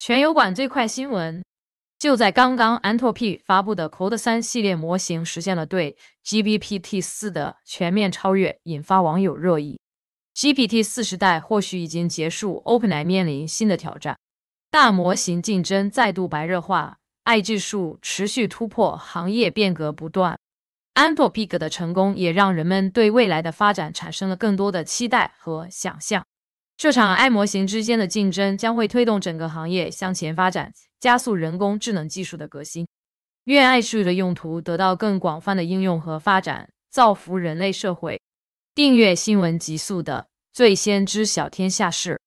全油管最快新闻就在刚刚，Anthropic 发布的 c o d 三3系列模型实现了对 GPT-4 的全面超越，引发网友热议。GPT-4 时代或许已经结束，OpenAI 面临新的挑战。大模型竞争再度白热化，AI 技术持续突破，行业变革不断。Anthropic 的成功也让人们对未来的发展产生了更多的期待和想象。这场爱模型之间的竞争将会推动整个行业向前发展，加速人工智能技术的革新，愿爱树的用途得到更广泛的应用和发展，造福人类社会。订阅新闻极速的，最先知晓天下事。